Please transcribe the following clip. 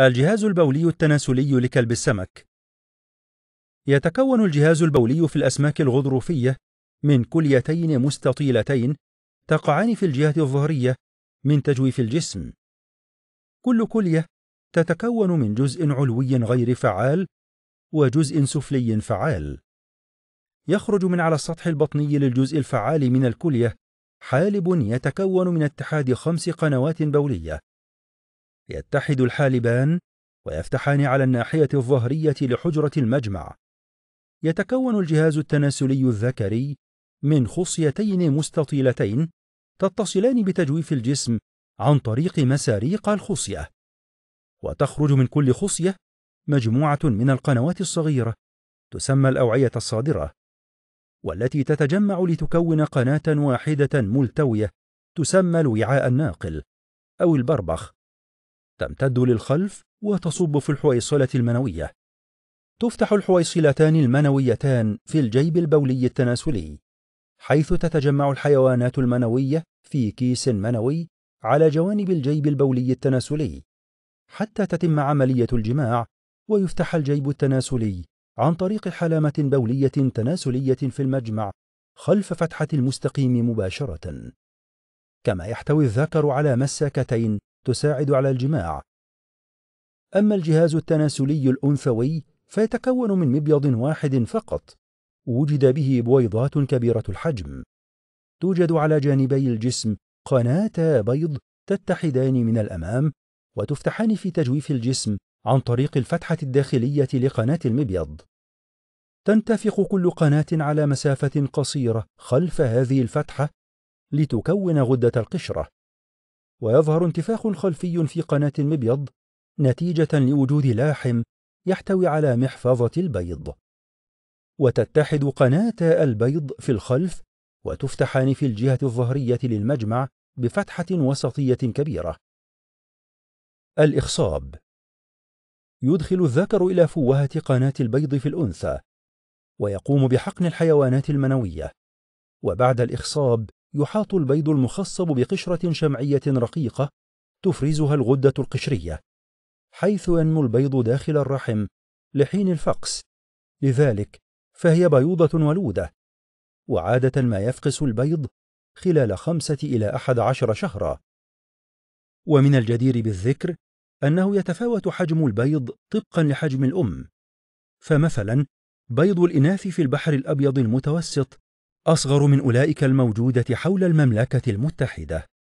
الجهاز البولي التناسلي لكلب السمك يتكون الجهاز البولي في الأسماك الغضروفية من كليتين مستطيلتين تقعان في الجهة الظهرية من تجويف الجسم كل كلية تتكون من جزء علوي غير فعال وجزء سفلي فعال يخرج من على السطح البطني للجزء الفعال من الكلية حالب يتكون من اتحاد خمس قنوات بولية يتحد الحالبان ويفتحان على الناحية الظهرية لحجرة المجمع. يتكون الجهاز التناسلي الذكري من خصيتين مستطيلتين تتصلان بتجويف الجسم عن طريق مساريق الخصية. وتخرج من كل خصية مجموعة من القنوات الصغيرة تسمى الأوعية الصادرة، والتي تتجمع لتكون قناة واحدة ملتوية تسمى الوعاء الناقل أو البربخ تمتد للخلف وتصب في الحويصلة المنوية تفتح الحويصلتان المنويتان في الجيب البولي التناسلي حيث تتجمع الحيوانات المنوية في كيس منوي على جوانب الجيب البولي التناسلي حتى تتم عملية الجماع ويفتح الجيب التناسلي عن طريق حلامة بولية تناسلية في المجمع خلف فتحة المستقيم مباشرة كما يحتوي الذكر على مساكتين تساعد على الجماع أما الجهاز التناسلي الأنثوي فيتكون من مبيض واحد فقط وجد به بويضات كبيرة الحجم توجد على جانبي الجسم قناتا بيض تتحدان من الأمام وتفتحان في تجويف الجسم عن طريق الفتحة الداخلية لقناة المبيض تنتفخ كل قناة على مسافة قصيرة خلف هذه الفتحة لتكون غدة القشرة ويظهر انتفاخ خلفي في قناة المبيض نتيجة لوجود لاحم يحتوي على محفظة البيض وتتحد قناتا البيض في الخلف وتفتحان في الجهة الظهرية للمجمع بفتحة وسطية كبيرة الإخصاب يدخل الذكر إلى فوهة قناة البيض في الأنثى ويقوم بحقن الحيوانات المنوية وبعد الإخصاب يحاط البيض المخصب بقشرة شمعية رقيقة تفرزها الغدة القشرية حيث ينمو البيض داخل الرحم لحين الفقس لذلك فهي بيوضة ولودة وعادة ما يفقس البيض خلال خمسة إلى أحد عشر شهرا ومن الجدير بالذكر أنه يتفاوت حجم البيض طبقا لحجم الأم فمثلا بيض الإناث في البحر الأبيض المتوسط أصغر من أولئك الموجودة حول المملكة المتحدة